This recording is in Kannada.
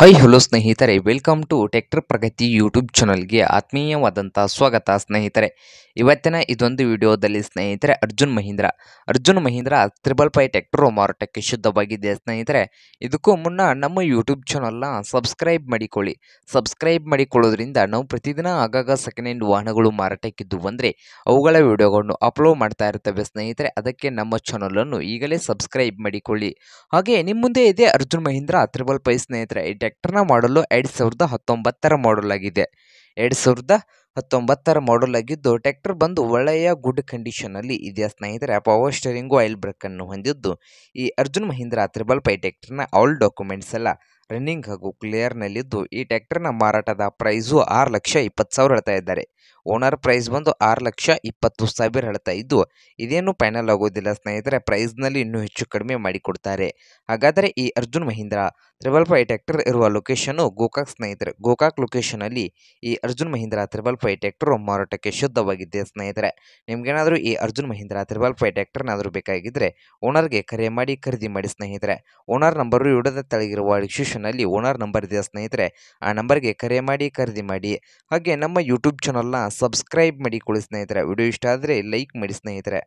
ಹೈ ಹಲೋ ಸ್ನೇಹಿತರೆ welcome to tractor Pragati YouTube ಚಾನಲ್ಗೆ ಆತ್ಮೀಯವಾದಂಥ ಸ್ವಾಗತ ಸ್ನೇಹಿತರೆ ಇವತ್ತಿನ ಇದೊಂದು ವಿಡಿಯೋದಲ್ಲಿ ಸ್ನೇಹಿತರೆ Arjun Mahindra Arjun Mahindra triple five tractor ಮಾರಾಟಕ್ಕೆ ಶುದ್ಧವಾಗಿದೆ ಸ್ನೇಹಿತರೆ ಇದಕ್ಕೂ ಮುನ್ನ ನಮ್ಮ ಯೂಟ್ಯೂಬ್ ಚಾನಲ್ನ ಸಬ್ಸ್ಕ್ರೈಬ್ ಮಾಡಿಕೊಳ್ಳಿ ಸಬ್ಸ್ಕ್ರೈಬ್ ಮಾಡಿಕೊಳ್ಳೋದ್ರಿಂದ ನಾವು ಪ್ರತಿದಿನ ಆಗಾಗ ಸೆಕೆಂಡ್ ಹ್ಯಾಂಡ್ ವಾಹನಗಳು ಮಾರಾಟಕ್ಕಿದ್ದು ಬಂದರೆ ಅವುಗಳ ವಿಡಿಯೋಗಳನ್ನು ಅಪ್ಲೋಡ್ ಮಾಡ್ತಾ ಇರ್ತವೆ ಸ್ನೇಹಿತರೆ ಅದಕ್ಕೆ ನಮ್ಮ ಚಾನಲನ್ನು ಈಗಲೇ ಸಬ್ಸ್ಕ್ರೈಬ್ ಮಾಡಿಕೊಳ್ಳಿ ಹಾಗೆ ನಿಮ್ಮ ಮುಂದೆ ಇದೆ ಅರ್ಜುನ್ ಮಹೀಂದ್ರ ತ್ರಿಬಲ್ ಪೈ ಸ್ನೇಹಿತರೆ ಟ್ರ್ಯಾಕ್ಟರ್ನ ಮಾಡಲು ಎರಡು ಸಾವಿರದ ಹತ್ತೊಂಬತ್ತರ ಮಾಡಲ್ ಆಗಿದೆ ಎರಡು ಸಾವಿರದ ಹತ್ತೊಂಬತ್ತರ ಮಾಡಲ್ ಆಗಿದ್ದು ಟ್ರ್ಯಾಕ್ಟರ್ ಬಂದು ಒಳ್ಳೆಯ ಗುಡ್ ಕಂಡೀಷನಲ್ಲಿ ಇದೆ ಸ್ನೇಹಿತರೆ ಪವರ್ ಸ್ಟೇರಿಂಗು ಆಯಿಲ್ ಅನ್ನು ಹೊಂದಿದ್ದು ಈ ಅರ್ಜುನ್ ಮಹೀಂದ್ರ ತ್ರಿಬಲ್ ಪೈ ಟ್ಯಾಕ್ಟರ್ನ ಆಲ್ ಡಾಕ್ಯುಮೆಂಟ್ಸ್ ಎಲ್ಲ ರನ್ನಿಂಗ್ ಹಾಗೂ ಕ್ಲಿಯರ್ನಲ್ಲಿದ್ದು ಈ ಟ್ಯಾಕ್ಟರ್ನ ಮಾರಾಟದ ಪ್ರೈಸು ಆರು ಲಕ್ಷ ಇಪ್ಪತ್ತು ಸಾವಿರ ಹೇಳ್ತಾ ಇದ್ದಾರೆ ಓನರ್ ಪ್ರೈಸ್ ಬಂದು ಆರು ಲಕ್ಷ ಇಪ್ಪತ್ತು ಸಾವಿರ ಹೇಳ್ತಾ ಇದ್ದು ಇದೇನು ಫೈನಲ್ ಆಗೋದಿಲ್ಲ ಸ್ನೇಹಿತರೆ ಪ್ರೈಸ್ನಲ್ಲಿ ಇನ್ನೂ ಹೆಚ್ಚು ಕಡಿಮೆ ಮಾಡಿಕೊಡ್ತಾರೆ ಹಾಗಾದರೆ ಈ Arjun Mahindra triple five tractor ಇರುವ ಲೊಕೇಶನ್ನು ಗೋಕಾಕ್ ಸ್ನೇಹಿತರೆ ಗೋಕಾಕ್ ಲೊಕೇಶನಲ್ಲಿ ಈ Arjun Mahindra triple five tractor ಮಾರಾಟಕ್ಕೆ ಶುದ್ಧವಾಗಿದೆ ಸ್ನೇಹಿತರೆ ನಿಮಗೇನಾದರೂ ಈ ಅರ್ಜುನ್ ಮಹೀಂದ್ರ ತ್ರಿಬಲ್ ಫೈ ಟ್ಯಾಕ್ಟರ್ನಾದರೂ ಬೇಕಾಗಿದ್ದರೆ ಓನರ್ಗೆ ಕರೆ ಮಾಡಿ ಖರೀದಿ ಮಾಡಿ ಸ್ನೇಹಿತರೆ ಓನರ್ ನಂಬರು ಇಡದ ತಳಗಿರುವ ಡಿಸ್ಕ್ರಿಪ್ಷನಲ್ಲಿ ಓನರ್ ನಂಬರ್ ಇದೆ ಸ್ನೇಹಿತರೆ ಆ ನಂಬರ್ಗೆ ಕರೆ ಮಾಡಿ ಖರೀದಿ ಮಾಡಿ ಹಾಗೆ ನಮ್ಮ ಯೂಟ್ಯೂಬ್ ಚಾನಲ್ನ ಸಬ್ಸ್ಕ್ರೈಬ್ ಮಾಡಿಕೊಳ್ಳಿ ಸ್ನೇಹಿತರೆ ವಿಡಿಯೋ ಇಷ್ಟ ಆದರೆ ಲೈಕ್ ಮಾಡಿ ಸ್ನೇಹಿತರೆ